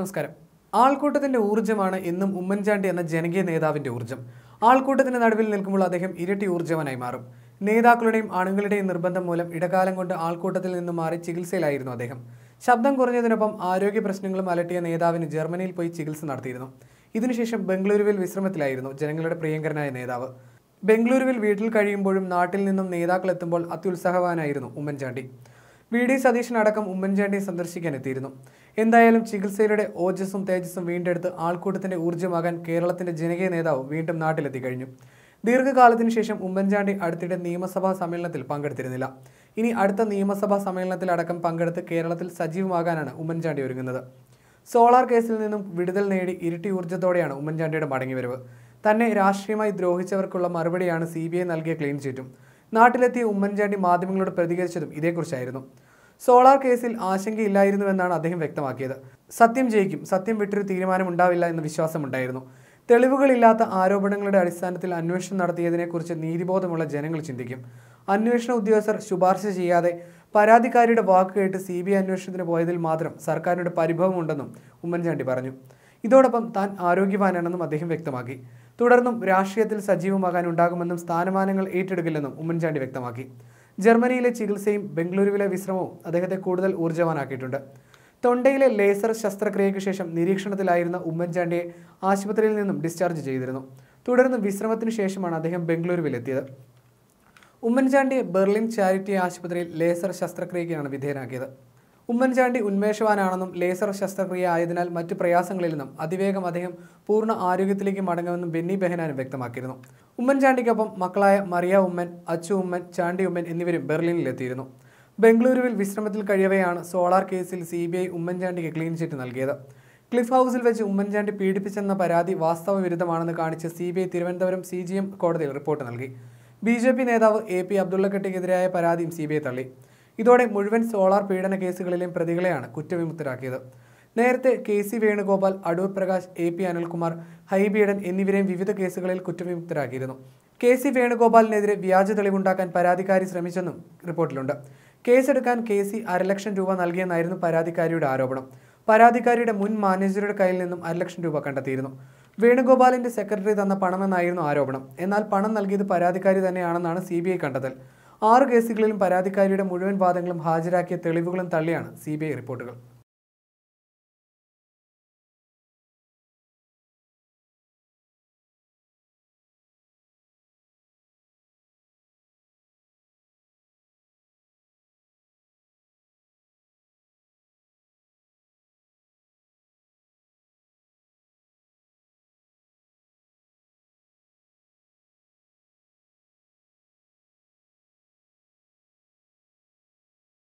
നമസ്കാരം ആൾക്കൂട്ടത്തിൻ്റെ ഊർജ്ജമാണ് എന്നും ഉമ്മൻചാണ്ടി എന്ന ജനകീയ നേതാവിൻ്റെ ഊർജ്ജം ആൾക്കൂട്ടത്തിൻ്റെ നടുവിൽ നിൽക്കുമ്പോൾ അദ്ദേഹം ഇരട്ടി ഊർജ്ജവനായി മാറും നേതാക്കളുടെയും ആണുങ്ങളുടെയും നിർബന്ധം മൂലം ഇടകാലം കൊണ്ട് ആൾക്കൂട്ടത്തിൽ നിന്ന് മാറി ചികിത്സയിലായിരുന്നു അദ്ദേഹം ശബ്ദം കുറഞ്ഞതിനൊപ്പം ആരോഗ്യ പ്രശ്നങ്ങളും അലട്ടിയ നേതാവിന് ജർമ്മനിയിൽ പോയി ചികിത്സ നടത്തിയിരുന്നു ഇതിനുശേഷം ബംഗളൂരുവിൽ വിശ്രമത്തിലായിരുന്നു ജനങ്ങളുടെ പ്രിയങ്കരനായ നേതാവ് ബംഗളൂരുവിൽ വീട്ടിൽ കഴിയുമ്പോഴും നാട്ടിൽ നിന്നും നേതാക്കളെത്തുമ്പോൾ അത്യുത്സാഹവാനായിരുന്നു ഉമ്മൻചാണ്ടി വി ഡി സതീശനടക്കം ഉമ്മൻചാണ്ടിയെ സന്ദർശിക്കാൻ എത്തിയിരുന്നു എന്തായാലും ചികിത്സയിലൂടെ ഓജസ്സും തേജസ്സും വീണ്ടെടുത്ത് ആൾക്കൂട്ടത്തിന്റെ ഊർജ്ജമാകാൻ കേരളത്തിന്റെ ജനകീയ നേതാവ് വീണ്ടും നാട്ടിലെത്തി കഴിഞ്ഞു ദീർഘകാലത്തിനു ശേഷം ഉമ്മൻചാണ്ടി അടുത്തിടെ നിയമസഭാ സമ്മേളനത്തിൽ പങ്കെടുത്തിരുന്നില്ല ഇനി അടുത്ത നിയമസഭാ സമ്മേളനത്തിലടക്കം പങ്കെടുത്ത് കേരളത്തിൽ സജീവമാകാനാണ് ഉമ്മൻചാണ്ടി ഒരുങ്ങുന്നത് സോളാർ കേസിൽ നിന്നും വിടുതൽ നേടി ഇരട്ടി ഊർജ്ജത്തോടെയാണ് ഉമ്മൻചാണ്ടിയുടെ മടങ്ങിവരവ് തന്നെ രാഷ്ട്രീയമായി ദ്രോഹിച്ചവർക്കുള്ള മറുപടിയാണ് സി നൽകിയ ക്ലീൻ ചീറ്റും നാട്ടിലെത്തിയ ഉമ്മൻചാണ്ടി മാധ്യമങ്ങളോട് പ്രതികരിച്ചതും ഇതേക്കുറിച്ചായിരുന്നു സോളാർ കേസിൽ ആശങ്കയില്ലായിരുന്നുവെന്നാണ് അദ്ദേഹം വ്യക്തമാക്കിയത് സത്യം ജയിക്കും സത്യം വിട്ടൊരു തീരുമാനമുണ്ടാവില്ല എന്ന വിശ്വാസമുണ്ടായിരുന്നു തെളിവുകളില്ലാത്ത ആരോപണങ്ങളുടെ അടിസ്ഥാനത്തിൽ അന്വേഷണം നടത്തിയതിനെക്കുറിച്ച് നീതിബോധമുള്ള ജനങ്ങൾ ചിന്തിക്കും അന്വേഷണ ഉദ്യോഗസ്ഥർ ശുപാർശ ചെയ്യാതെ പരാതിക്കാരിയുടെ വാക്ക് കേട്ട് സി ബി ഐ അന്വേഷണത്തിന് പോയതിൽ മാത്രം സർക്കാരിനോട് പരിഭവമുണ്ടെന്നും ഉമ്മൻചാണ്ടി പറഞ്ഞു ഇതോടൊപ്പം താൻ ആരോഗ്യവാനാണെന്നും അദ്ദേഹം വ്യക്തമാക്കി തുടർന്നും രാഷ്ട്രീയത്തിൽ സജീവമാകാൻ ഉണ്ടാകുമെന്നും സ്ഥാനമാനങ്ങൾ ഏറ്റെടുക്കില്ലെന്നും ഉമ്മൻചാണ്ടി വ്യക്തമാക്കി ജർമ്മനിയിലെ ചികിത്സയും ബംഗളൂരുവിലെ വിശ്രമവും അദ്ദേഹത്തെ കൂടുതൽ ഊർജ്ജവാനാക്കിയിട്ടുണ്ട് തൊണ്ടയിലെ ലേസർ ശസ്ത്രക്രിയയ്ക്ക് ശേഷം നിരീക്ഷണത്തിലായിരുന്ന ഉമ്മൻചാണ്ടിയെ ആശുപത്രിയിൽ നിന്നും ഡിസ്ചാർജ് ചെയ്തിരുന്നു തുടർന്ന് വിശ്രമത്തിന് ശേഷമാണ് അദ്ദേഹം ബംഗളൂരുവിലെത്തിയത് ഉമ്മൻചാണ്ടിയെ ബെർലിൻ ചാരിറ്റി ആശുപത്രിയിൽ ലേസർ ശസ്ത്രക്രിയയ്ക്കാണ് വിധേയനാക്കിയത് ഉമ്മൻചാണ്ടി ഉന്മേഷവാനാണെന്നും ലേസർ ശസ്ത്രക്രിയ ആയതിനാൽ മറ്റു പ്രയാസങ്ങളിൽ നിന്നും അതിവേഗം അദ്ദേഹം പൂർണ്ണ ആരോഗ്യത്തിലേക്ക് മടങ്ങുമെന്നും ബെന്നി ബെഹനാനും വ്യക്തമാക്കിയിരുന്നു ഉമ്മൻചാണ്ടിക്കൊപ്പം മക്കളായ മറിയ ഉമ്മൻ അച്ചു ഉമ്മൻ ചാണ്ടി ഉമ്മൻ എന്നിവരും ബെർലിനിലെത്തിയിരുന്നു ബംഗളൂരുവിൽ വിശ്രമത്തിൽ കഴിയവെയാണ് സോളാർ കേസിൽ സി ബി ഐ ഉമ്മൻചാണ്ടിക്ക് ക്ലീൻ ചിറ്റ് നൽകിയത് ക്ലിഫ് ഹൗസിൽ വെച്ച് ഉമ്മൻചാണ്ടി പീഡിപ്പിച്ചെന്ന പരാതി വാസ്തവ വിരുദ്ധമാണെന്ന് കാണിച്ച് C B I Thiruvananthapuram C G M കോടതിയിൽ റിപ്പോർട്ട് നൽകി ബി ജെ പി നേതാവ് എ പി അബ്ദുള്ളക്കെട്ടിക്കെതിരായ പരാതിയും സി ബി ഐ തള്ളി ഇതോടെ മുഴുവൻ സോളാർ പീഡന കേസുകളിലെയും പ്രതികളെയാണ് കുറ്റവിമുക്തരാക്കിയത് നേരത്തെ K C Venugopal Adoor Prakash A P Anilkumar Hibi Eden എന്നിവരെയും വിവിധ കേസുകളിൽ കുറ്റവിമുക്തരാക്കിയിരുന്നു കെ സി വേണുഗോപാലിനെതിരെ വ്യാജ തെളിവുണ്ടാക്കാൻ പരാതിക്കാരി ശ്രമിച്ചെന്നും റിപ്പോർട്ടിലുണ്ട് കേസെടുക്കാൻ കെ സി അരലക്ഷം രൂപ നൽകിയെന്നായിരുന്നു പരാതിക്കാരിയുടെ ആരോപണം പരാതിക്കാരിയുടെ മുൻ മാനേജറുടെ കയ്യിൽ നിന്നും അരലക്ഷം രൂപ കണ്ടെത്തിയിരുന്നു വേണുഗോപാലിന്റെ സെക്രട്ടറി തന്ന പണമെന്നായിരുന്നു ആരോപണം എന്നാൽ പണം നൽകിയത് പരാതിക്കാരി തന്നെയാണെന്നാണ് സി കണ്ടെത്തൽ ആറ് കേസുകളിലും പരാതിക്കാരിയുടെ മുഴുവൻ വാദങ്ങളും ഹാജരാക്കിയ തെളിവുകളും തള്ളിയാണ് സി റിപ്പോർട്ടുകൾ